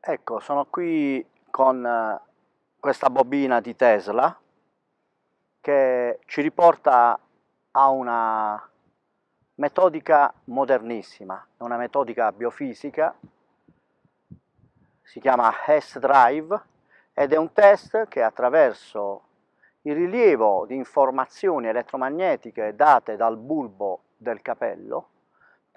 Ecco, sono qui con eh, questa bobina di Tesla che ci riporta a una metodica modernissima, una metodica biofisica, si chiama S-Drive ed è un test che attraverso il rilievo di informazioni elettromagnetiche date dal bulbo del capello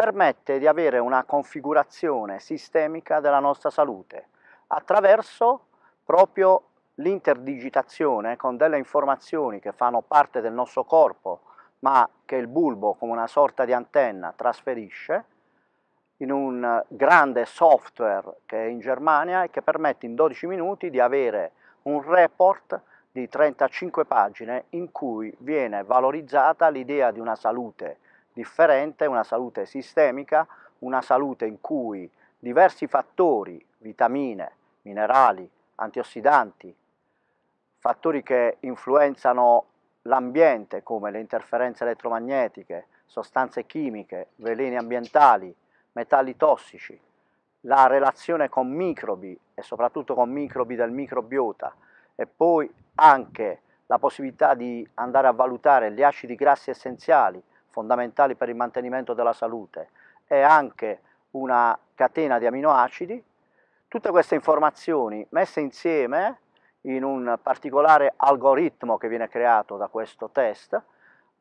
permette di avere una configurazione sistemica della nostra salute attraverso proprio l'interdigitazione con delle informazioni che fanno parte del nostro corpo ma che il bulbo come una sorta di antenna trasferisce in un grande software che è in Germania e che permette in 12 minuti di avere un report di 35 pagine in cui viene valorizzata l'idea di una salute differente, una salute sistemica, una salute in cui diversi fattori, vitamine, minerali, antiossidanti, fattori che influenzano l'ambiente come le interferenze elettromagnetiche, sostanze chimiche, veleni ambientali, metalli tossici, la relazione con microbi e soprattutto con microbi del microbiota e poi anche la possibilità di andare a valutare gli acidi grassi essenziali fondamentali per il mantenimento della salute e anche una catena di aminoacidi. Tutte queste informazioni messe insieme in un particolare algoritmo che viene creato da questo test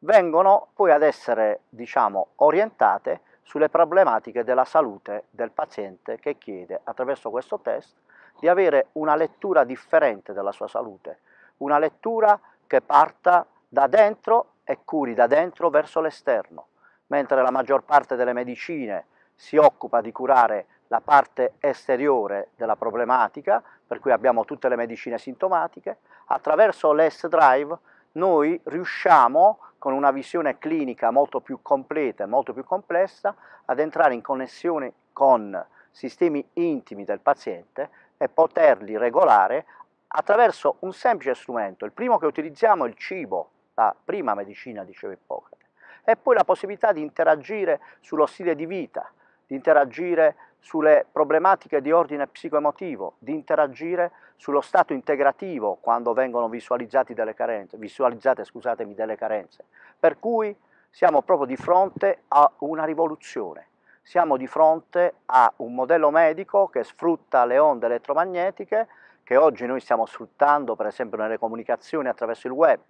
vengono poi ad essere diciamo, orientate sulle problematiche della salute del paziente che chiede attraverso questo test di avere una lettura differente della sua salute, una lettura che parta da dentro e curi da dentro verso l'esterno, mentre la maggior parte delle medicine si occupa di curare la parte esteriore della problematica, per cui abbiamo tutte le medicine sintomatiche, attraverso l'S Drive noi riusciamo con una visione clinica molto più completa e molto più complessa ad entrare in connessione con sistemi intimi del paziente e poterli regolare attraverso un semplice strumento. Il primo che utilizziamo è il cibo, la prima medicina, diceva Ippocrate, e poi la possibilità di interagire sullo stile di vita, di interagire sulle problematiche di ordine psicoemotivo, di interagire sullo stato integrativo quando vengono visualizzate delle carenze, visualizzate, scusatemi, delle carenze. Per cui siamo proprio di fronte a una rivoluzione, siamo di fronte a un modello medico che sfrutta le onde elettromagnetiche che oggi noi stiamo sfruttando per esempio nelle comunicazioni attraverso il web,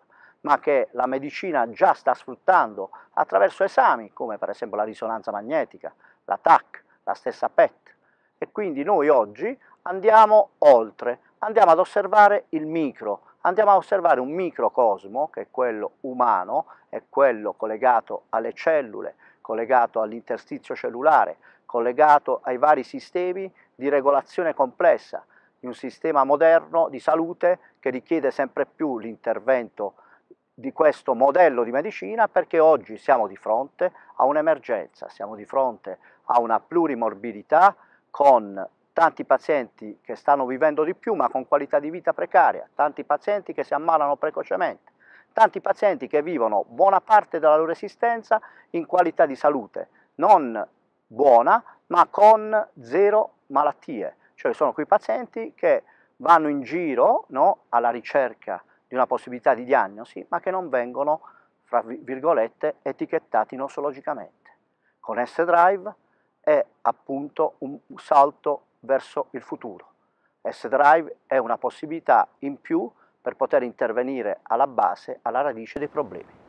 ma che la medicina già sta sfruttando attraverso esami come per esempio la risonanza magnetica, la TAC, la stessa PET e quindi noi oggi andiamo oltre, andiamo ad osservare il micro, andiamo a osservare un microcosmo che è quello umano, è quello collegato alle cellule, collegato all'interstizio cellulare, collegato ai vari sistemi di regolazione complessa di un sistema moderno di salute che richiede sempre più l'intervento di questo modello di medicina perché oggi siamo di fronte a un'emergenza, siamo di fronte a una plurimorbidità con tanti pazienti che stanno vivendo di più ma con qualità di vita precaria, tanti pazienti che si ammalano precocemente, tanti pazienti che vivono buona parte della loro esistenza in qualità di salute, non buona ma con zero malattie, cioè sono quei pazienti che vanno in giro no, alla ricerca di di una possibilità di diagnosi, ma che non vengono, fra virgolette, etichettati nosologicamente. Con S-Drive è appunto un salto verso il futuro. S-Drive è una possibilità in più per poter intervenire alla base, alla radice dei problemi.